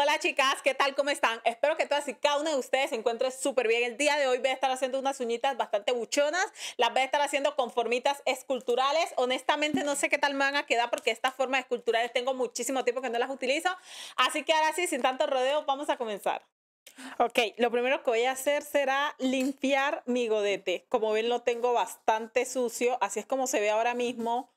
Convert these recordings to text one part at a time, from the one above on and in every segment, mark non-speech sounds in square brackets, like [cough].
Hola chicas, ¿qué tal? ¿Cómo están? Espero que todas y cada una de ustedes se encuentre súper bien. El día de hoy voy a estar haciendo unas uñitas bastante buchonas, las voy a estar haciendo con formitas esculturales. Honestamente no sé qué tal me van a quedar porque estas formas esculturales tengo muchísimo tiempo que no las utilizo. Así que ahora sí, sin tanto rodeo, vamos a comenzar. Ok, lo primero que voy a hacer será limpiar mi godete. Como ven lo tengo bastante sucio, así es como se ve ahora mismo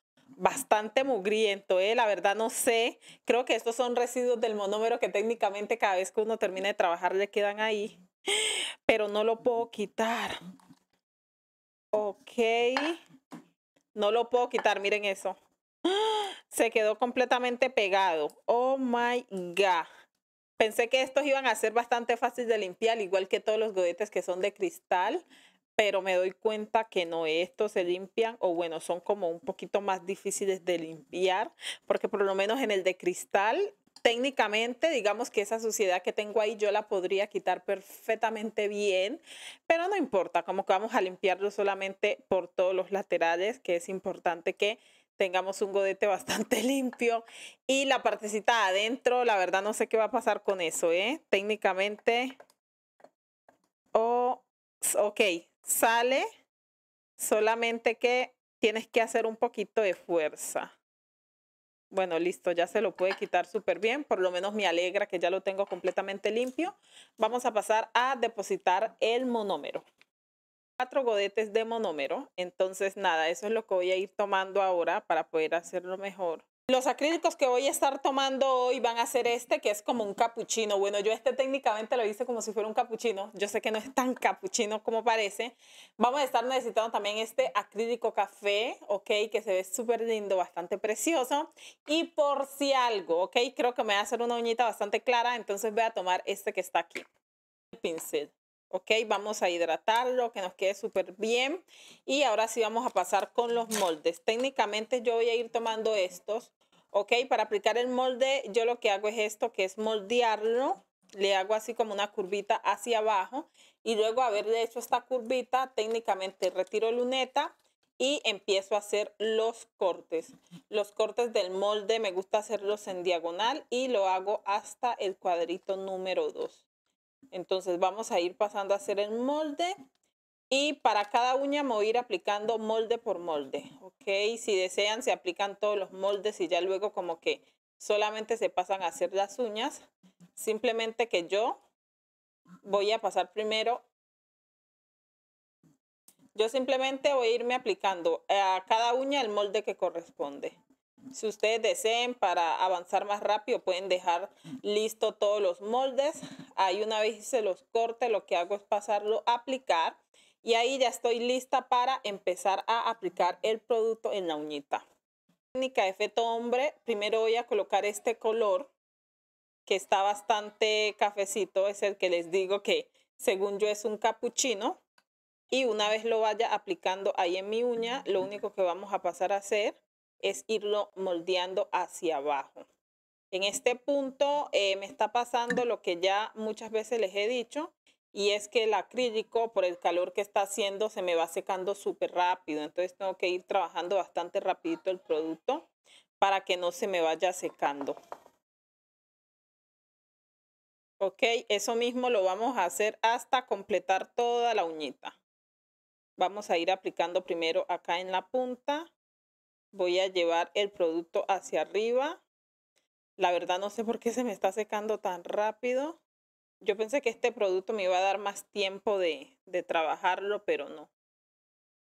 bastante mugriento, ¿eh? la verdad no sé, creo que estos son residuos del monómero que técnicamente cada vez que uno termina de trabajar le quedan ahí, pero no lo puedo quitar. Ok, no lo puedo quitar, miren eso. Se quedó completamente pegado. Oh my God. Pensé que estos iban a ser bastante fáciles de limpiar, igual que todos los godetes que son de cristal pero me doy cuenta que no estos se limpian o bueno, son como un poquito más difíciles de limpiar, porque por lo menos en el de cristal técnicamente, digamos que esa suciedad que tengo ahí yo la podría quitar perfectamente bien, pero no importa, como que vamos a limpiarlo solamente por todos los laterales, que es importante que tengamos un godete [laughs] bastante limpio y la partecita adentro, la verdad no sé qué va a pasar con eso, ¿eh? Técnicamente, oh, ok, sale, solamente que tienes que hacer un poquito de fuerza. Bueno, listo, ya se lo puede quitar súper bien. Por lo menos me alegra que ya lo tengo completamente limpio. Vamos a pasar a depositar el monómero. Cuatro godetes de monómero. Entonces, nada, eso es lo que voy a ir tomando ahora para poder hacerlo mejor. Los acrílicos que voy a estar tomando hoy van a ser este, que es como un capuchino. Bueno, yo este técnicamente lo hice como si fuera un capuchino. Yo sé que no es tan capuchino como parece. Vamos a estar necesitando también este acrílico café, ¿ok? Que se ve súper lindo, bastante precioso. Y por si algo, ¿ok? Creo que me va a hacer una uñita bastante clara, entonces voy a tomar este que está aquí. El pincel. Ok, vamos a hidratarlo, que nos quede súper bien. Y ahora sí vamos a pasar con los moldes. Técnicamente yo voy a ir tomando estos. Ok, para aplicar el molde yo lo que hago es esto, que es moldearlo. Le hago así como una curvita hacia abajo. Y luego haberle hecho esta curvita, técnicamente retiro luneta y empiezo a hacer los cortes. Los cortes del molde me gusta hacerlos en diagonal y lo hago hasta el cuadrito número 2. Entonces vamos a ir pasando a hacer el molde y para cada uña me voy a ir aplicando molde por molde, ¿ok? Si desean se aplican todos los moldes y ya luego como que solamente se pasan a hacer las uñas. Simplemente que yo voy a pasar primero yo simplemente voy a irme aplicando a cada uña el molde que corresponde. Si ustedes deseen para avanzar más rápido pueden dejar listo todos los moldes. Ahí una vez se los corte lo que hago es pasarlo a aplicar y ahí ya estoy lista para empezar a aplicar el producto en la uñita. Técnica de efecto hombre, primero voy a colocar este color que está bastante cafecito, es el que les digo que según yo es un capuchino y una vez lo vaya aplicando ahí en mi uña, lo único que vamos a pasar a hacer es irlo moldeando hacia abajo. En este punto eh, me está pasando lo que ya muchas veces les he dicho, y es que el acrílico por el calor que está haciendo se me va secando súper rápido, entonces tengo que ir trabajando bastante rapidito el producto para que no se me vaya secando. Ok, eso mismo lo vamos a hacer hasta completar toda la uñita. Vamos a ir aplicando primero acá en la punta voy a llevar el producto hacia arriba. La verdad no sé por qué se me está secando tan rápido. Yo pensé que este producto me iba a dar más tiempo de, de trabajarlo, pero no.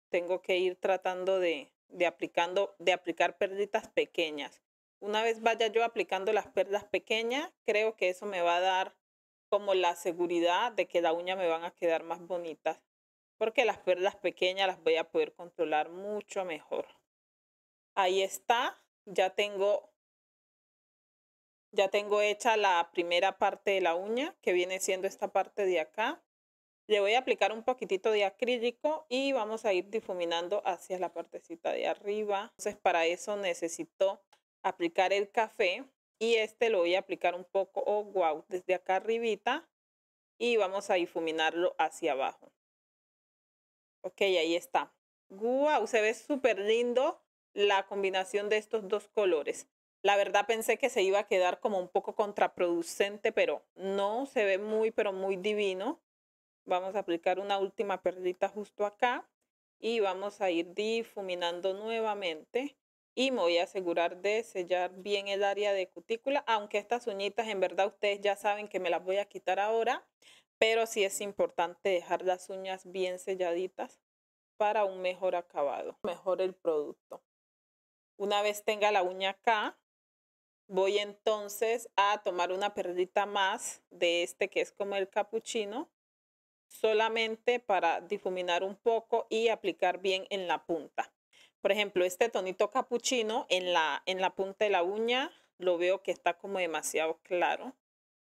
Tengo que ir tratando de, de, aplicando, de aplicar perlitas pequeñas. Una vez vaya yo aplicando las perlas pequeñas, creo que eso me va a dar como la seguridad de que la uña me van a quedar más bonitas. Porque las perlas pequeñas las voy a poder controlar mucho mejor. Ahí está, ya tengo, ya tengo hecha la primera parte de la uña, que viene siendo esta parte de acá. Le voy a aplicar un poquitito de acrílico y vamos a ir difuminando hacia la partecita de arriba. Entonces para eso necesito aplicar el café y este lo voy a aplicar un poco, o oh, wow, desde acá arribita y vamos a difuminarlo hacia abajo. Ok, ahí está. Wow, se ve súper lindo la combinación de estos dos colores. La verdad pensé que se iba a quedar como un poco contraproducente, pero no, se ve muy, pero muy divino. Vamos a aplicar una última perlita justo acá y vamos a ir difuminando nuevamente y me voy a asegurar de sellar bien el área de cutícula, aunque estas uñitas en verdad ustedes ya saben que me las voy a quitar ahora, pero sí es importante dejar las uñas bien selladitas para un mejor acabado, mejor el producto. Una vez tenga la uña acá, voy entonces a tomar una perlita más de este que es como el capuchino, solamente para difuminar un poco y aplicar bien en la punta. Por ejemplo, este tonito capuchino en la, en la punta de la uña lo veo que está como demasiado claro.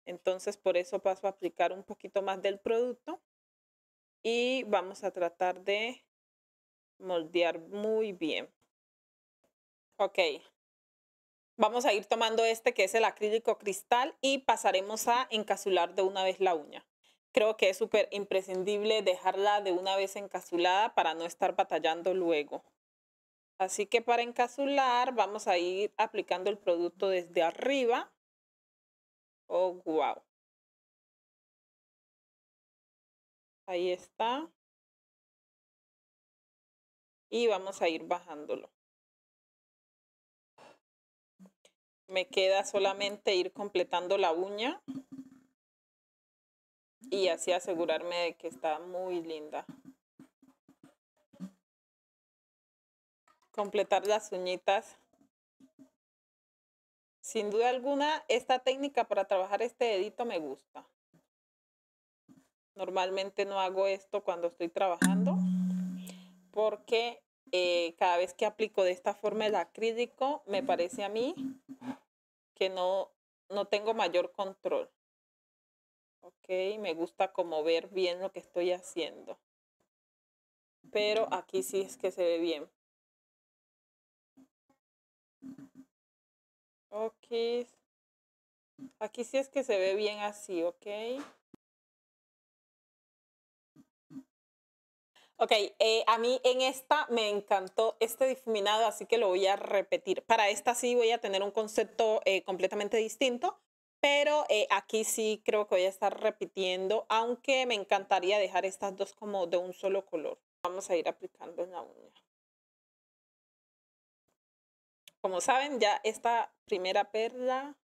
Entonces por eso paso a aplicar un poquito más del producto y vamos a tratar de moldear muy bien. Ok. Vamos a ir tomando este que es el acrílico cristal y pasaremos a encasular de una vez la uña. Creo que es súper imprescindible dejarla de una vez encasulada para no estar batallando luego. Así que para encasular vamos a ir aplicando el producto desde arriba. Oh, wow. Ahí está. Y vamos a ir bajándolo. Me queda solamente ir completando la uña y así asegurarme de que está muy linda. Completar las uñitas. Sin duda alguna, esta técnica para trabajar este dedito me gusta. Normalmente no hago esto cuando estoy trabajando porque eh, cada vez que aplico de esta forma el acrílico, me parece a mí que no, no tengo mayor control. Ok, me gusta como ver bien lo que estoy haciendo. Pero aquí sí es que se ve bien. Ok. Aquí sí es que se ve bien así, ok. Ok, eh, a mí en esta me encantó este difuminado, así que lo voy a repetir. Para esta sí voy a tener un concepto eh, completamente distinto, pero eh, aquí sí creo que voy a estar repitiendo, aunque me encantaría dejar estas dos como de un solo color. Vamos a ir aplicando en la uña. Como saben, ya esta primera perla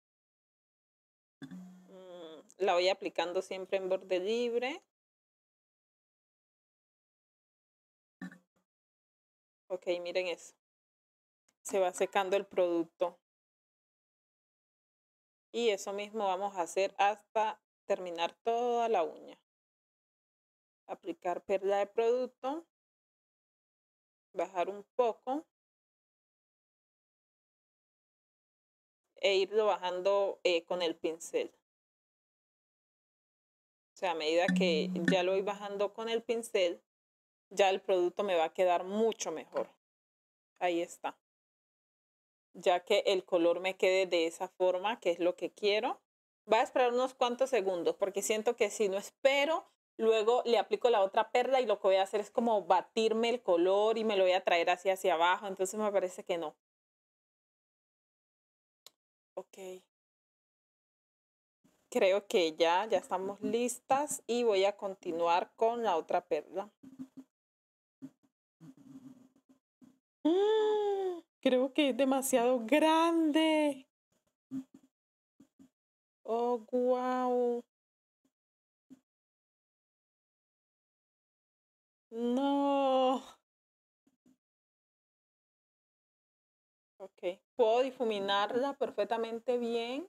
mm, la voy aplicando siempre en borde libre. Ok, miren eso. Se va secando el producto. Y eso mismo vamos a hacer hasta terminar toda la uña. Aplicar perla de producto. Bajar un poco. E irlo bajando eh, con el pincel. O sea, a medida que ya lo voy bajando con el pincel, ya el producto me va a quedar mucho mejor. Ahí está. Ya que el color me quede de esa forma, que es lo que quiero. Voy a esperar unos cuantos segundos porque siento que si no espero, luego le aplico la otra perla y lo que voy a hacer es como batirme el color y me lo voy a traer hacia hacia abajo. Entonces me parece que no. Ok. Creo que ya, ya estamos listas y voy a continuar con la otra perla. Ah, creo que es demasiado grande. Oh, wow. No. Ok, puedo difuminarla perfectamente bien,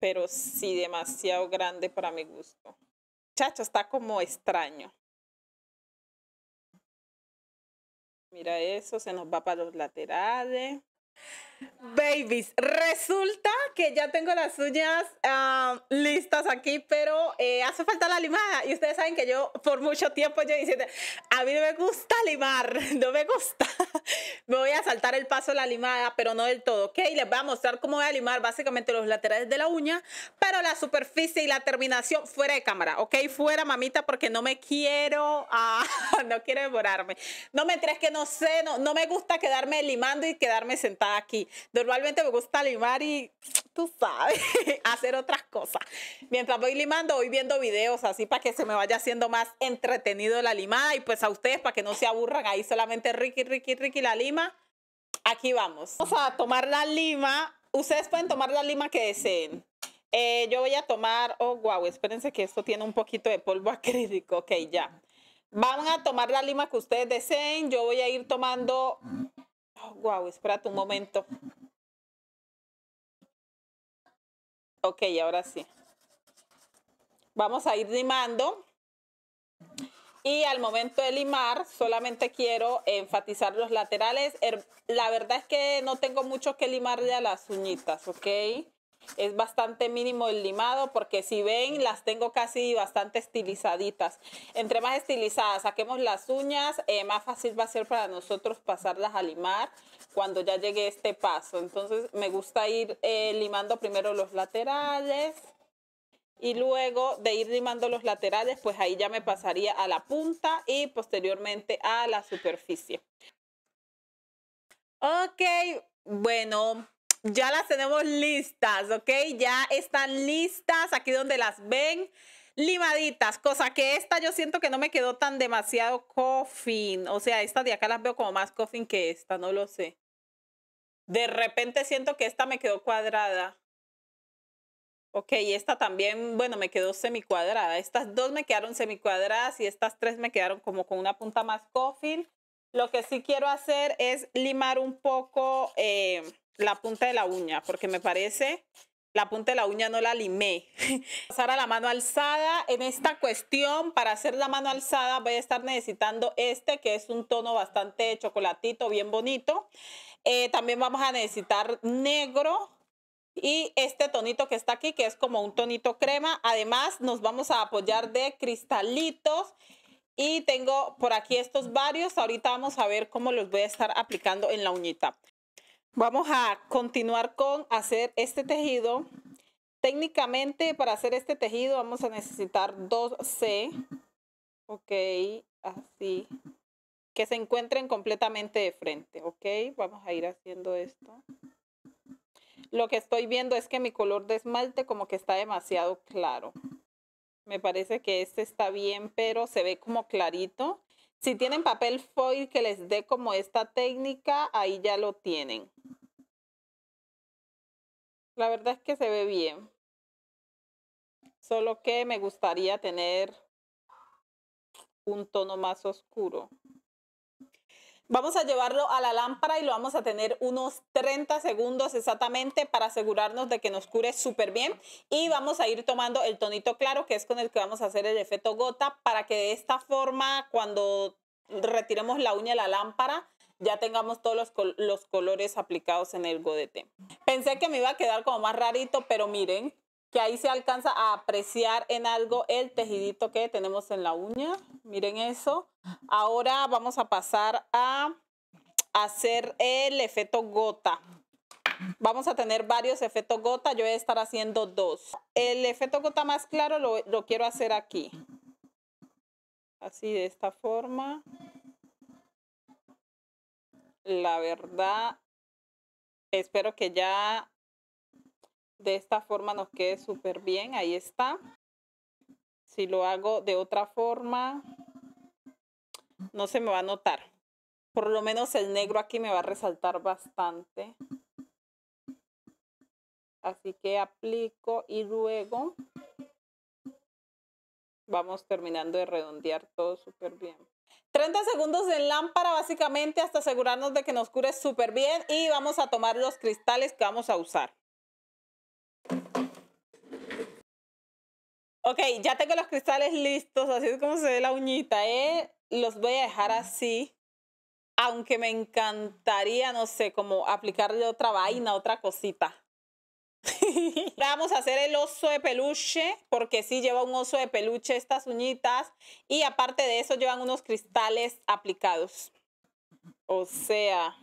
pero sí demasiado grande para mi gusto. Chacho, está como extraño. Mira eso, se nos va para los laterales. Babies, resulta que ya tengo las uñas ah, listas aquí, pero eh, hace falta la limada. Y ustedes saben que yo por mucho tiempo yo diciendo, a mí no me gusta limar, [laughs] no me gusta. [laughs] me voy a saltar el paso de la limada, pero no del todo, ¿ok? Les voy a mostrar cómo voy a limar básicamente los laterales de la uña, pero la superficie y la terminación fuera de cámara, ¿ok? Fuera, mamita, porque no me quiero, [laughs] ah, no quiero devorarme. No me entres que no sé, no, no me gusta quedarme limando y quedarme sentada aquí. Normalmente me gusta limar y, [tsk] tú sabes, [laughs] hacer otras cosas. Mientras voy limando, voy viendo videos así para que se me vaya haciendo más entretenido la limada y pues a ustedes para que no se aburran ahí solamente Ricky, Ricky, Ricky la lima. Aquí vamos. Vamos a tomar la lima. Ustedes pueden tomar la lima que deseen. Eh, yo voy a tomar, oh, wow, espérense que esto tiene un poquito de polvo [laughs] acrílico. Ok, ya. Van a tomar la lima que ustedes deseen. Yo voy a ir tomando Guau, wow, espérate un momento. Ok, ahora sí. Vamos a ir limando. Y al momento de limar, solamente quiero enfatizar los laterales. Er, la verdad es que no tengo mucho que limarle a las uñitas, ¿ok? es bastante mínimo el limado porque si ven las tengo casi bastante estilizaditas. Entre más estilizadas saquemos las uñas, eh, más fácil va a ser para nosotros pasarlas a limar cuando ya llegue este paso. Entonces me gusta ir eh, limando primero los laterales y luego de ir limando los laterales pues ahí ya me pasaría a la punta y posteriormente a la superficie. Ok, bueno, ya las tenemos listas, ¿ok? Ya están listas, aquí donde las ven, limaditas, cosa que esta yo siento que no me quedó tan demasiado coffin, o sea, estas de acá las veo como más coffin que esta, no lo sé. De repente siento que esta me quedó cuadrada. Ok, y esta también, bueno, me quedó cuadrada Estas dos me quedaron semicuadradas y estas tres me quedaron como con una punta más coffin. Lo que sí quiero hacer es limar un poco... Eh, la punta de la uña, porque me parece la punta de la uña no la limé. [laughs] Pasar a la mano alzada. En esta cuestión, para hacer la mano alzada, voy a estar necesitando este, que es un tono bastante chocolatito, bien bonito. Eh, también vamos a necesitar negro y este tonito que está aquí, que es como un tonito crema. Además, nos vamos a apoyar de cristalitos. Y tengo por aquí estos varios. Ahorita vamos a ver cómo los voy a estar aplicando en la uñita. Vamos a continuar con hacer este tejido. Técnicamente para hacer este tejido vamos a necesitar dos c ok, así, que se encuentren completamente de frente, ok. Vamos a ir haciendo esto. Lo que estoy viendo es que mi color de esmalte como que está demasiado claro. Me parece que este está bien, pero se ve como clarito. Si tienen papel foil que les dé como esta técnica, ahí ya lo tienen. La verdad es que se ve bien. Solo que me gustaría tener un tono más oscuro. Vamos a llevarlo a la lámpara y lo vamos a tener unos 30 segundos exactamente para asegurarnos de que nos cure súper bien. Y vamos a ir tomando el tonito claro, que es con el que vamos a hacer el efecto gota, para que de esta forma, cuando retiremos la uña de la lámpara, ya tengamos todos los, los colores aplicados en el godete. Pensé que me iba a quedar como más rarito, pero miren, que ahí se alcanza a apreciar en algo el tejidito que tenemos en la uña. Miren eso. Ahora vamos a pasar a hacer el efecto gota. Vamos a tener varios efectos gota. Yo voy a estar haciendo dos. El efecto gota más claro lo, lo quiero hacer aquí. Así de esta forma. La verdad, espero que ya de esta forma nos quede súper bien. Ahí está. Si lo hago de otra forma, no se me va a notar. Por lo menos el negro aquí me va a resaltar bastante. Así que aplico y luego vamos terminando de redondear todo súper bien. 30 segundos en lámpara básicamente hasta asegurarnos de que nos cure súper bien y vamos a tomar los cristales que vamos a usar. Ok, ya tengo los cristales listos, así es como se ve la uñita, ¿eh? Los voy a dejar así, aunque me encantaría, no sé, como aplicarle otra vaina, otra cosita. [laughs] Vamos a hacer el oso de peluche, porque sí lleva un oso de peluche estas uñitas, y aparte de eso llevan unos cristales aplicados. O sea,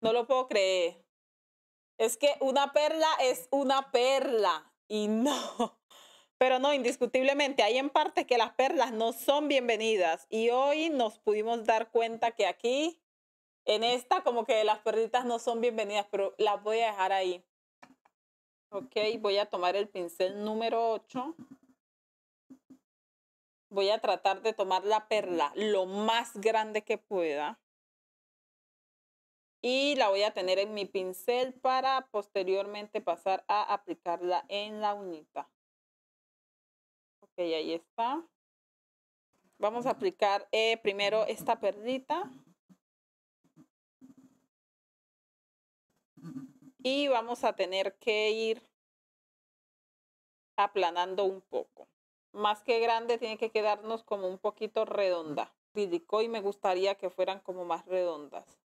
no lo puedo creer. Es que una perla es una perla y no. [laughs] Pero no, indiscutiblemente, hay en parte que las perlas no son bienvenidas y hoy nos pudimos dar cuenta que aquí, en esta, como que las perlitas no son bienvenidas, pero las voy a dejar ahí. Ok, voy a tomar el pincel número 8. Voy a tratar de tomar la perla lo más grande que pueda y la voy a tener en mi pincel para posteriormente pasar a aplicarla en la unita. Ok, ahí está. Vamos a aplicar eh, primero esta perlita. Y vamos a tener que ir aplanando un poco. Más que grande, tiene que quedarnos como un poquito redonda. y me gustaría que fueran como más redondas.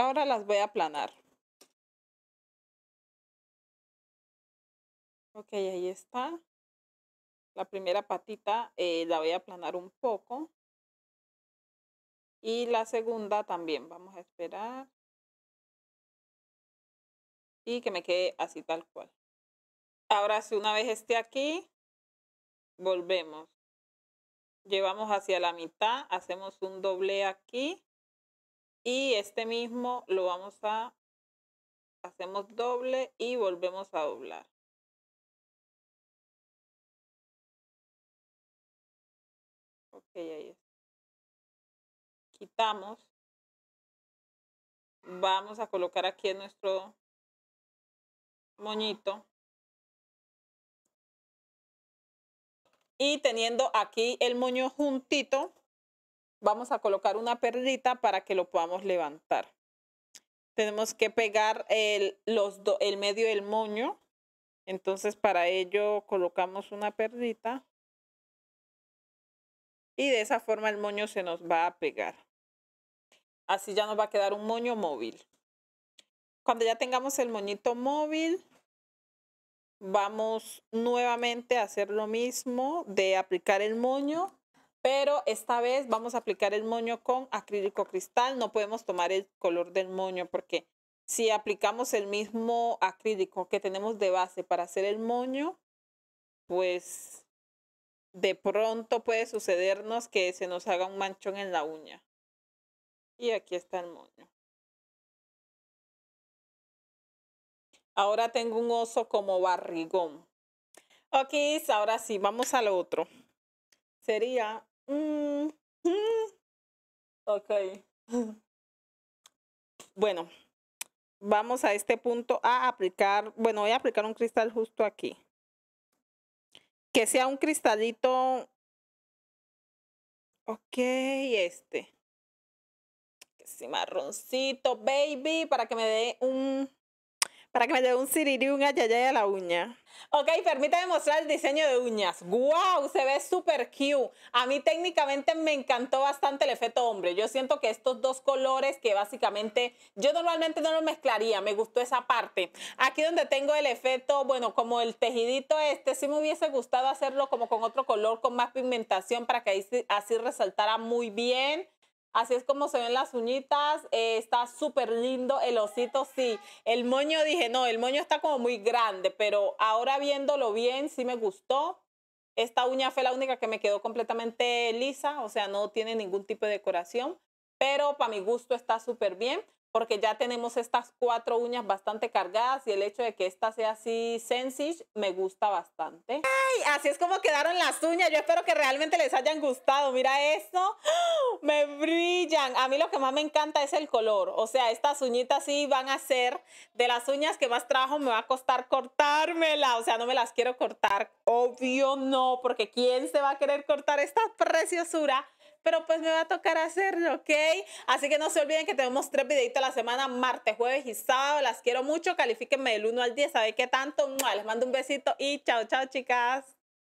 Ahora las voy a aplanar. Ok, ahí está. La primera patita eh, la voy a aplanar un poco. Y la segunda también. Vamos a esperar. Y que me quede así tal cual. Ahora si una vez esté aquí, volvemos. Llevamos hacia la mitad, hacemos un doble aquí y este mismo lo vamos a, hacemos doble y volvemos a doblar. Ok, ahí Quitamos. Vamos a colocar aquí nuestro moñito. Y teniendo aquí el moño juntito, vamos a colocar una perrita para que lo podamos levantar. Tenemos que pegar el, los el medio del moño. Entonces para ello colocamos una perrita. Y de esa forma el moño se nos va a pegar. Así ya nos va a quedar un moño móvil. Cuando ya tengamos el moñito móvil, vamos nuevamente a hacer lo mismo de aplicar el moño pero esta vez vamos a aplicar el moño con acrílico cristal. No podemos tomar el color del moño porque si aplicamos el mismo acrílico que tenemos de base para hacer el moño, pues de pronto puede sucedernos que se nos haga un manchón en la uña. Y aquí está el moño. Ahora tengo un oso como barrigón. Ok, ahora sí, vamos al otro. Sería Mm, mm. [laughs] Bueno, vamos a este punto a aplicar, bueno, voy a aplicar un cristal justo aquí. Que sea un cristalito, ok, este. Que sea marroncito, baby, para que me dé un, para que me lleve un siriri, un ayayay a la uña. Ok, permítame mostrar el diseño de uñas. ¡Wow! Se ve súper cute. A mí técnicamente me encantó bastante el efecto hombre. Yo siento que estos dos colores que básicamente yo normalmente no los mezclaría. Me gustó esa parte. Aquí donde tengo el efecto, bueno, como el tejidito este, sí me hubiese gustado hacerlo como con otro color, con más pigmentación para que así resaltara muy bien. Así es como se ven las uñitas. Eh, está súper lindo el osito, sí. El moño, dije, no, el moño está como muy grande, pero ahora viéndolo bien, sí me gustó. Esta uña fue la única que me quedó completamente lisa, o sea, no tiene ningún tipo de decoración, pero para mi gusto está súper bien porque ya tenemos estas cuatro uñas bastante cargadas y el hecho de que esta sea así sensish me gusta bastante. ¡Ay! Así es como quedaron las uñas. Yo espero que realmente les hayan gustado. Mira eso, [gasps] Me brillan. A mí lo que más me encanta es el color. O sea, estas uñitas sí van a ser de las uñas que más trabajo me va a costar cortármela. O sea, no me las quiero cortar. Obvio no, porque ¿quién se va a querer cortar esta preciosura? pero pues me va a tocar hacerlo, ¿ok? Así que no se olviden que tenemos tres videitos a la semana, martes, jueves y sábado. Las quiero mucho, califíquenme del 1 al 10, saben qué tanto. Les mando un besito y chao, chao, chicas.